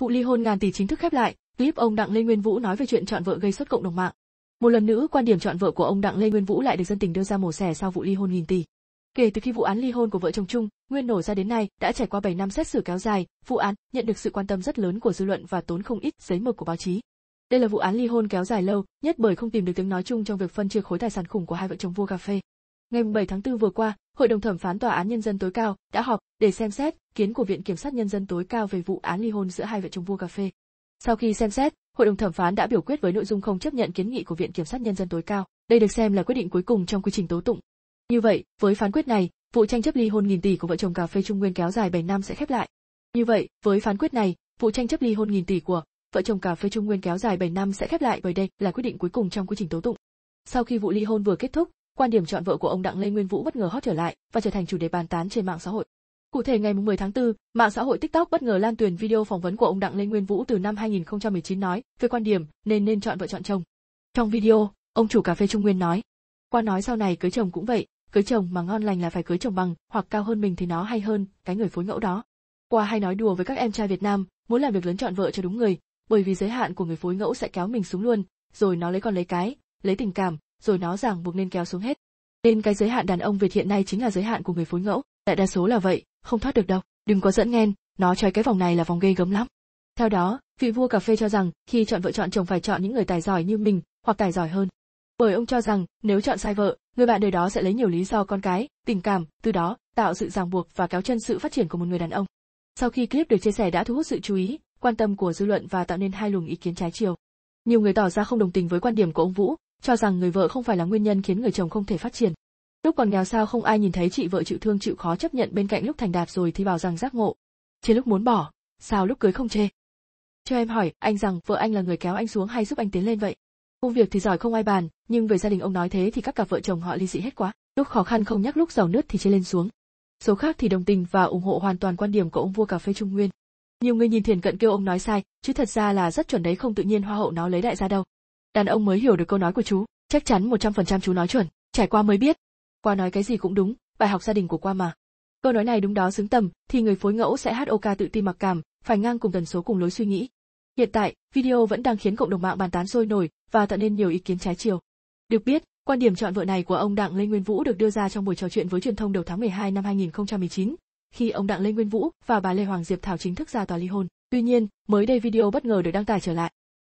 Vụ ly hôn ngàn tỷ chính thức khép lại, clip ông Đặng Lê Nguyên Vũ nói về chuyện chọn vợ gây sốt cộng đồng mạng. Một lần nữa quan điểm chọn vợ của ông Đặng Lê Nguyên Vũ lại được dân tình đưa ra mổ xẻ sau vụ ly hôn nghìn tỷ. Kể từ khi vụ án ly hôn của vợ chồng Trung, Nguyên nổ ra đến nay, đã trải qua 7 năm xét xử kéo dài, vụ án nhận được sự quan tâm rất lớn của dư luận và tốn không ít giấy mực của báo chí. Đây là vụ án ly hôn kéo dài lâu, nhất bởi không tìm được tiếng nói chung trong việc phân chia khối tài sản khủng của hai vợ chồng vua cà phê. Ngày 7 tháng 4 vừa qua, Hội đồng thẩm phán Tòa án Nhân dân tối cao đã họp để xem xét kiến của Viện Kiểm sát Nhân dân tối cao về vụ án ly hôn giữa hai vợ chồng vua cà phê. Sau khi xem xét, Hội đồng thẩm phán đã biểu quyết với nội dung không chấp nhận kiến nghị của Viện Kiểm sát Nhân dân tối cao. Đây được xem là quyết định cuối cùng trong quy trình tố tụng. Như vậy, với phán quyết này, vụ tranh chấp ly hôn nghìn tỷ của vợ chồng cà phê Trung Nguyên kéo dài 7 năm sẽ khép lại. Như vậy, với phán quyết này, vụ tranh chấp ly hôn nghìn tỷ của vợ chồng cà phê Trung Nguyên kéo dài 7 năm sẽ khép lại bởi đây là quyết định cuối cùng trong quy trình tố tụng. Sau khi vụ ly hôn vừa kết thúc, Quan điểm chọn vợ của ông Đặng Lê Nguyên Vũ bất ngờ hot trở lại và trở thành chủ đề bàn tán trên mạng xã hội. Cụ thể ngày 10 tháng 4, mạng xã hội TikTok bất ngờ lan truyền video phỏng vấn của ông Đặng Lê Nguyên Vũ từ năm 2019 nói về quan điểm nên nên chọn vợ chọn chồng. Trong video, ông chủ cà phê Trung Nguyên nói, qua nói sau này cưới chồng cũng vậy, cưới chồng mà ngon lành là phải cưới chồng bằng hoặc cao hơn mình thì nó hay hơn cái người phối ngẫu đó. Qua hay nói đùa với các em trai Việt Nam, muốn làm việc lớn chọn vợ cho đúng người, bởi vì giới hạn của người phối ngẫu sẽ kéo mình xuống luôn, rồi nó lấy con lấy cái, lấy tình cảm, rồi nó ràng buộc nên kéo xuống hết. Nên cái giới hạn đàn ông Việt hiện nay chính là giới hạn của người phối ngẫu, đại đa số là vậy, không thoát được đâu. Đừng có dẫn nghen, nó chơi cái vòng này là vòng ghê gớm lắm. Theo đó, vị vua cà phê cho rằng khi chọn vợ chọn chồng phải chọn những người tài giỏi như mình, hoặc tài giỏi hơn. Bởi ông cho rằng nếu chọn sai vợ, người bạn đời đó sẽ lấy nhiều lý do con cái, tình cảm, từ đó tạo sự ràng buộc và kéo chân sự phát triển của một người đàn ông. Sau khi clip được chia sẻ đã thu hút sự chú ý, quan tâm của dư luận và tạo nên hai luồng ý kiến trái chiều. Nhiều người tỏ ra không đồng tình với quan điểm của ông Vũ, cho rằng người vợ không phải là nguyên nhân khiến người chồng không thể phát triển. Lúc còn nghèo sao không ai nhìn thấy chị vợ chịu thương chịu khó chấp nhận bên cạnh lúc thành đạt rồi thì bảo rằng giác ngộ. Trên lúc muốn bỏ, sao lúc cưới không chê. Cho em hỏi, anh rằng vợ anh là người kéo anh xuống hay giúp anh tiến lên vậy? Công việc thì giỏi không ai bàn, nhưng về gia đình ông nói thế thì các cặp vợ chồng họ ly dị hết quá, lúc khó khăn không nhắc lúc giàu nứt thì chê lên xuống. Số khác thì đồng tình và ủng hộ hoàn toàn quan điểm của ông vua cà phê Trung Nguyên. Nhiều người nhìn thiền cận kêu ông nói sai, chứ thật ra là rất chuẩn đấy không tự nhiên hoa hậu nó lấy đại gia đâu đàn ông mới hiểu được câu nói của chú, chắc chắn 100% chú nói chuẩn, trải qua mới biết. Qua nói cái gì cũng đúng, bài học gia đình của qua mà. Câu nói này đúng đó xứng tầm, thì người phối ngẫu sẽ hát OK tự ti mặc cảm, phải ngang cùng tần số cùng lối suy nghĩ. Hiện tại, video vẫn đang khiến cộng đồng mạng bàn tán sôi nổi và tạo nên nhiều ý kiến trái chiều. Được biết, quan điểm chọn vợ này của ông Đặng Lê Nguyên Vũ được đưa ra trong buổi trò chuyện với truyền thông đầu tháng 12 năm 2019, khi ông Đặng Lê Nguyên Vũ và bà Lê Hoàng Diệp Thảo chính thức ra tòa ly hôn. Tuy nhiên, mới đây video bất ngờ được đăng tải trở lại.